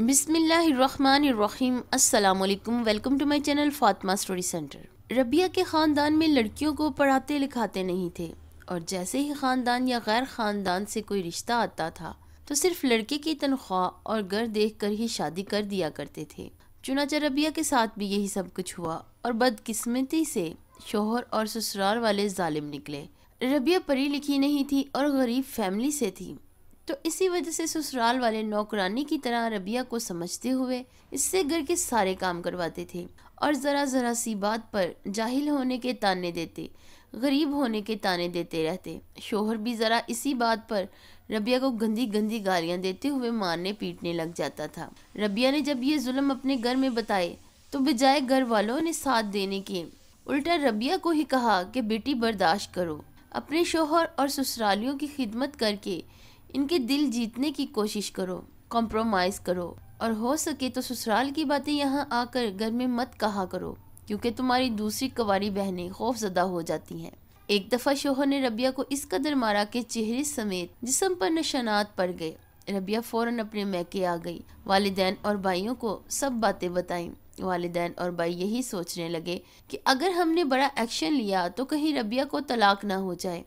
बिसमीम् अल्लाम welcome to my channel Fatima story centre Rabia के ख़ानदान में लड़कियों को पढ़ाते लिखाते नहीं थे और जैसे ही ख़ानदान या गैर ख़ानदान से कोई रिश्ता आता था तो सिर्फ लड़के की तनख्वाह और घर देख कर ही शादी कर दिया करते थे चुनाचा रबिया के साथ भी यही सब कुछ हुआ और बदकिस्मती से शोहर और ससुराल वाले जालिम निकले रबिया पढ़ी लिखी नहीं थी और गरीब फैमिली से थी तो इसी वजह से ससुराल वाले नौकरानी की तरह रबिया को समझते हुए इससे घर के सारे काम करवाते थे और ज़रा ज़रा सी बात पर जाहिल होने के ताने देते गरीब होने के ताने देते रहते शोहर भी ज़रा इसी बात पर रबिया को गंदी गंदी गालियाँ देते हुए मारने पीटने लग जाता था रबिया ने जब ये जुल्म अपने घर में बताए तो बजाय घर वालों ने साथ देने के उल्टा रबिया को ही कहा कि बेटी बर्दाश्त करो अपने शोहर और ससुरालियों की खिदमत करके इनके दिल जीतने की कोशिश करो कॉम्प्रोमाइज़ करो और हो सके तो ससुराल की बातें यहाँ आकर घर में मत कहा करो क्योंकि तुम्हारी दूसरी कवारी बहनें जदा हो जाती हैं एक दफ़ा शोहर ने रबिया को इस कदर मारा के चेहरे समेत जिसम पर निशानात पड़ गए रबिया फ़ौरन अपने मैके आ गई वालदेन और भाइयों को सब बातें बताई वालदेन और भाई यही सोचने लगे कि अगर हमने बड़ा एक्शन लिया तो कहीं रबिया को तलाक ना हो जाए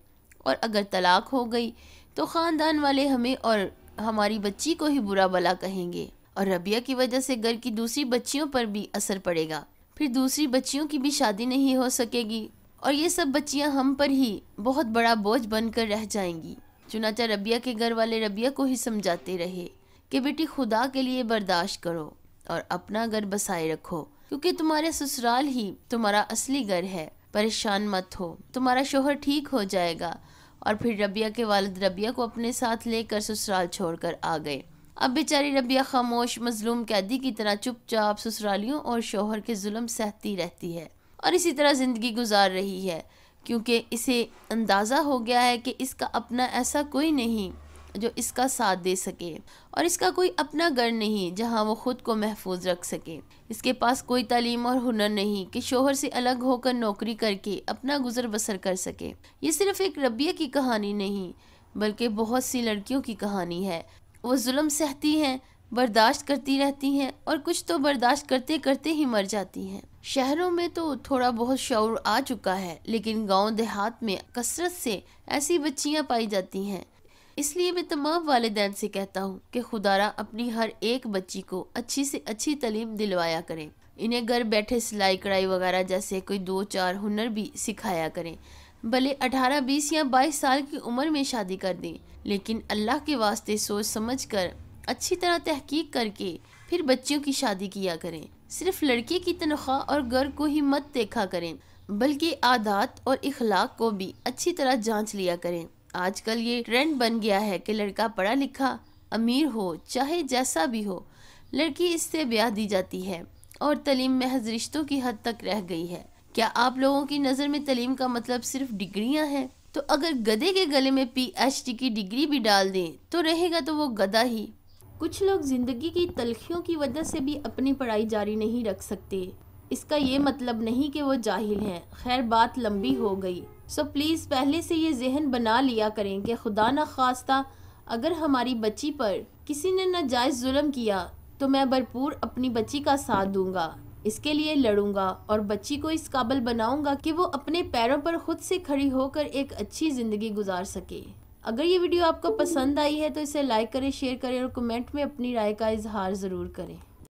और अगर तलाक हो गई तो ख़ानदान वाले हमें और हमारी बच्ची को ही बुरा भला कहेंगे और रबिया की वजह से घर की दूसरी बच्चियों पर भी असर पड़ेगा फिर दूसरी बच्चियों की भी शादी नहीं हो सकेगी और ये सब बच्चियाँ हम पर ही बहुत बड़ा बोझ बनकर रह जाएंगी चुनाचा रबिया के घर वाले रबिया को ही समझाते रहे कि बेटी खुदा के लिए बर्दाश्त करो और अपना घर बसाए रखो क्योंकि तुम्हारे ससुराल ही तुम्हारा असली घर है परेशान मत हो तुम्हारा शोहर ठीक हो जाएगा और फिर रबिया के वालद रबिया को अपने साथ लेकर ससुराल छोड़कर आ गए अब बेचारी रबिया खामोश मजलूम कैदी की तरह चुपचाप ससुरालियों और शोहर के जुल्म सहती रहती है और इसी तरह ज़िंदगी गुजार रही है क्योंकि इसे अंदाज़ा हो गया है कि इसका अपना ऐसा कोई नहीं जो इसका साथ दे सके और इसका कोई अपना घर नहीं जहाँ वो ख़ुद को महफूज रख सके इसके पास कोई तालीम और हुनर नहीं कि शोहर से अलग होकर नौकरी करके अपना गुजर बसर कर सके ये सिर्फ एक रबिया की कहानी नहीं बल्कि बहुत सी लड़कियों की कहानी है वो जुल्म सहती हैं बर्दाश्त करती रहती हैं और कुछ तो बर्दाश्त करते करते ही मर जाती हैं शहरों में तो थोड़ा बहुत शौर आ चुका है लेकिन गांव देहात में कसरत से ऐसी बच्चियां पाई जाती हैं इसलिए मैं तमाम वालदान से कहता हूँ कि खुदारा अपनी हर एक बच्ची को अच्छी से अच्छी तलीम दिलवाया करें इन्हें घर बैठे सिलाई कढ़ाई वगैरह जैसे कोई दो चार हुनर भी सिखाया करें भले 18, 20 या 22 साल की उम्र में शादी कर दें लेकिन अल्लाह के वास्ते सोच समझ कर अच्छी तरह तहकीक करके फिर बच्चियों की शादी किया करें सिर्फ लड़के की तनख्वाह और घर को ही मत देखा करें बल्कि आदात और इखलाक को भी अच्छी तरह जांच लिया करें आजकल ये ट्रेंड बन गया है कि लड़का पढ़ा लिखा अमीर हो चाहे जैसा भी हो लड़की इससे ब्याह दी जाती है और तलीम महज रिश्तों की हद तक रह गई है क्या आप लोगों की नज़र में तलीम का मतलब सिर्फ डिग्रियां हैं तो अगर गधे के गले में पीएचडी की डिग्री भी डाल दें तो रहेगा तो वो गधा ही कुछ लोग ज़िंदगी की तलखियों की वजह से भी अपनी पढ़ाई जारी नहीं रख सकते इसका ये मतलब नहीं कि वो जाहिल हैं खैर बात लंबी हो गई सो प्लीज़ पहले से ये जहन बना लिया करें कि खुदा न खास्ता अगर हमारी बच्ची पर किसी ने नाजायज़ जुल्म किया तो मैं भरपूर अपनी बच्ची का साथ दूंगा इसके लिए लड़ूंगा और बच्ची को इस काबिल बनाऊंगा कि वो अपने पैरों पर खुद से खड़ी होकर एक अच्छी ज़िंदगी गुजार सके अगर ये वीडियो आपको पसंद आई है तो इसे लाइक करें शेयर करें और कमेंट में अपनी राय का इजहार ज़रूर करें